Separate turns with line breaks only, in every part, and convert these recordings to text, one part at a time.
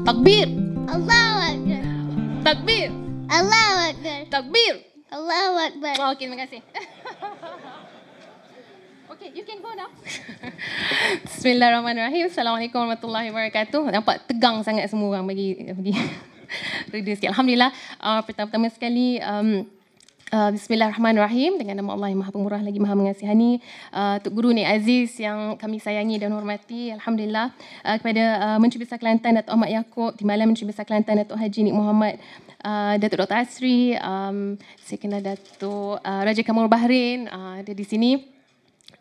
Takbir. Allahu Akbar. Takbir. Allahu Akbar. Takbir. Allahu Akbar. Oh, okay, terima kasih. okay, you can go now. Bismillahirrahmanirrahim. Assalamualaikum warahmatullahi wabarakatuh. Nampak tegang sangat semua orang bagi bagi. Reduce Alhamdulillah. Uh, pertama-tama sekali um, Uh, Bismillahirrahmanirrahim dengan nama Allah yang Maha Pemurah lagi Maha Mengasihani uh, Tok Guru ni Aziz yang kami sayangi dan hormati alhamdulillah uh, kepada uh, Menteri Besar Kelantan Datuk Ahmad Yaakob Timbalan Menteri Besar Kelantan Datuk Haji Nik Muhammad uh, Datuk Dr Asri um, saya kenal Datuk uh, Raja Kamur Bahrain uh, ada di sini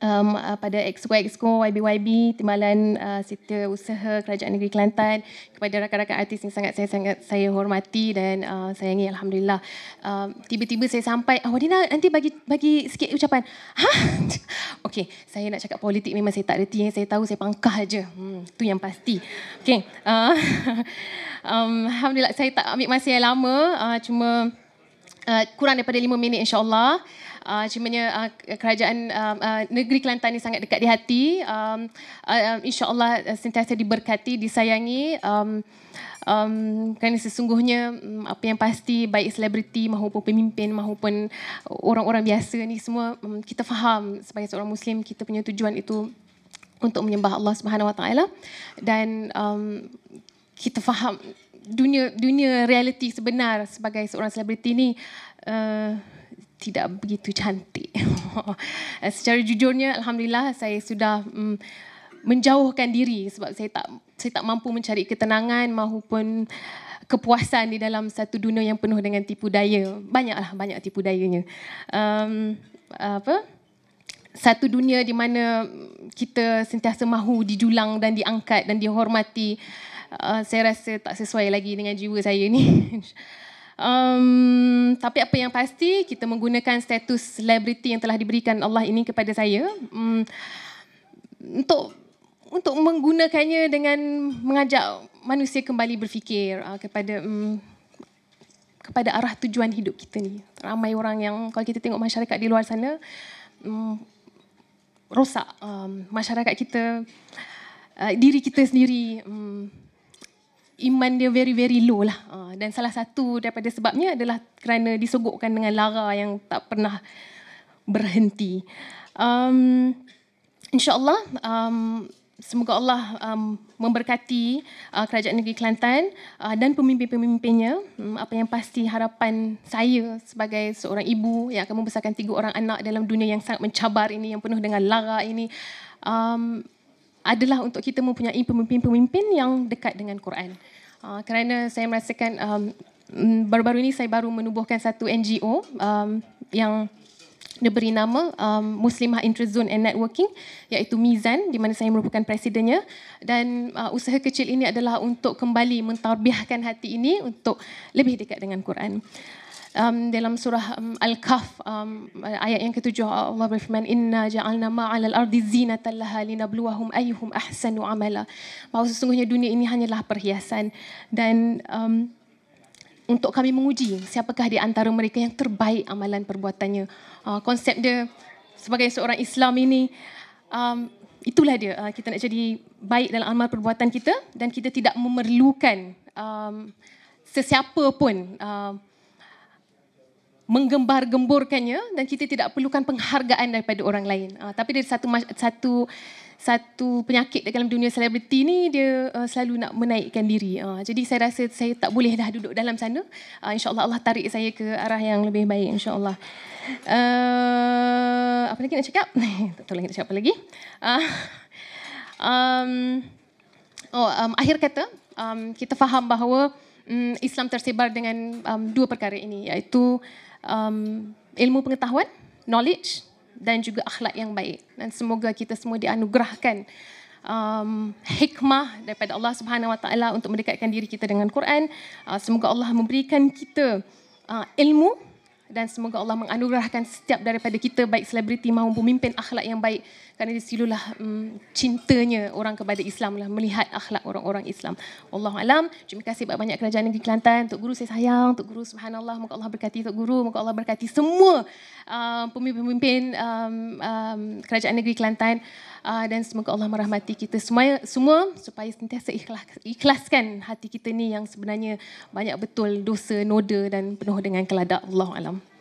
um, uh, pada Exco Exco YBYB Timbalan uh, Serta Usaha Kerajaan Negeri Kelantan kepada rakan-rakan artis yang sangat saya sangat saya hormati dan uh, sayangi alhamdulillah. Um, tiba-tiba saya sampai ah Wadina nanti bagi bagi sikit ucapan. Ha? Okey, saya nak cakap politik memang saya tak reti yang saya tahu saya pangkah aje. Hmm, tu yang pasti. Okey. Uh, um, alhamdulillah saya tak ambil masa yang lama uh, cuma Uh, kurang daripada lima minit insyaAllah. Uh, cumanya uh, kerajaan uh, uh, negeri Kelantan ini sangat dekat di hati. Um, uh, uh, InsyaAllah uh, sentiasa diberkati, disayangi. Um, um, kerana sesungguhnya um, apa yang pasti baik selebriti maupun pemimpin maupun orang-orang biasa ni semua um, kita faham sebagai seorang Muslim kita punya tujuan itu untuk menyembah Allah Subhanahu Wa dan um, kita faham dunia dunia realiti sebenar sebagai seorang selebriti ni uh, tidak begitu cantik. Eh, secara jujurnya alhamdulillah saya sudah um, menjauhkan diri sebab saya tak saya tak mampu mencari ketenangan maupun kepuasan di dalam satu dunia yang penuh dengan tipu daya. Banyaklah banyak tipu dayanya. Um, apa? Satu dunia di mana kita sentiasa mahu dijulang dan diangkat dan dihormati uh, Eh, saya rasa tak sesuai lagi dengan jiwa saya ni. Um, tapi apa yang pasti kita menggunakan status selebriti yang telah diberikan Allah ini kepada saya um, untuk untuk menggunakannya dengan mengajak manusia kembali berfikir uh, kepada um, kepada arah tujuan hidup kita ni. Ramai orang yang kalau kita tengok masyarakat di luar sana um, rosak um, masyarakat kita uh, diri kita sendiri um, iman dia very very low lah. Ah, dan salah satu daripada sebabnya adalah kerana disogokkan dengan lara yang tak pernah berhenti. Um, InsyaAllah, um, semoga Allah um, memberkati uh, kerajaan negeri Kelantan uh, dan pemimpin-pemimpinnya. Um, apa yang pasti harapan saya sebagai seorang ibu yang akan membesarkan tiga orang anak dalam dunia yang sangat mencabar ini, yang penuh dengan lara ini. Um, adalah untuk kita mempunyai pemimpin-pemimpin yang dekat dengan Quran. Uh, kerana saya merasakan um, mm, baru-baru ini saya baru menubuhkan satu NGO um, yang diberi nama um, Muslimah Interest Zone and Networking iaitu Mizan di mana saya merupakan presidennya dan uh, usaha kecil ini adalah untuk kembali mentarbiahkan hati ini untuk lebih dekat dengan Quran um, dalam surah um, Al-Kahf um, ayat yang ketujuh Allah berfirman inna ja'alna ma'al al-ardi zinatan laha linabluwahum ayyuhum ahsanu amala. Maksud sesungguhnya dunia ini hanyalah perhiasan dan um, untuk kami menguji siapakah di antara mereka yang terbaik amalan perbuatannya. Uh, konsep dia sebagai seorang Islam ini um, itulah dia uh, kita nak jadi baik dalam amal perbuatan kita dan kita tidak memerlukan um, sesiapa pun uh, menggembar-gemburkannya dan kita tidak perlukan penghargaan daripada orang lain. Uh, tapi dari satu satu satu penyakit dalam dunia selebriti ni dia uh, selalu nak menaikkan diri. Uh, jadi saya rasa saya tak boleh dah duduk dalam sana. Uh, InsyaAllah Allah tarik saya ke arah yang lebih baik insyaAllah. Uh, apa lagi nak cakap? tak tahu lagi nak cakap apa lagi. Uh, um, oh, um, akhir kata, um, kita faham bahawa um, Islam tersebar dengan um, dua perkara ini iaitu um, ilmu pengetahuan, knowledge dan juga akhlak yang baik. Dan semoga kita semua dianugerahkan um, hikmah daripada Allah Subhanahu Wa Taala untuk mendekatkan diri kita dengan Quran. Uh, semoga Allah memberikan kita uh, ilmu dan semoga Allah menganugerahkan setiap daripada kita baik selebriti maupun pemimpin akhlak yang baik kerana di silulah um, cintanya orang kepada Islam lah melihat akhlak orang-orang Islam. Allah alam, terima kasih banyak-banyak kerajaan negeri Kelantan, untuk Guru saya sayang, untuk Guru subhanallah, moga Allah berkati Tok Guru, moga Allah berkati semua um, pemimpin-pemimpin um, um, kerajaan negeri Kelantan uh, dan semoga Allah merahmati kita semua semua supaya sentiasa ikhlas ikhlaskan hati kita ni yang sebenarnya banyak betul dosa noda dan penuh dengan keladak Allah alam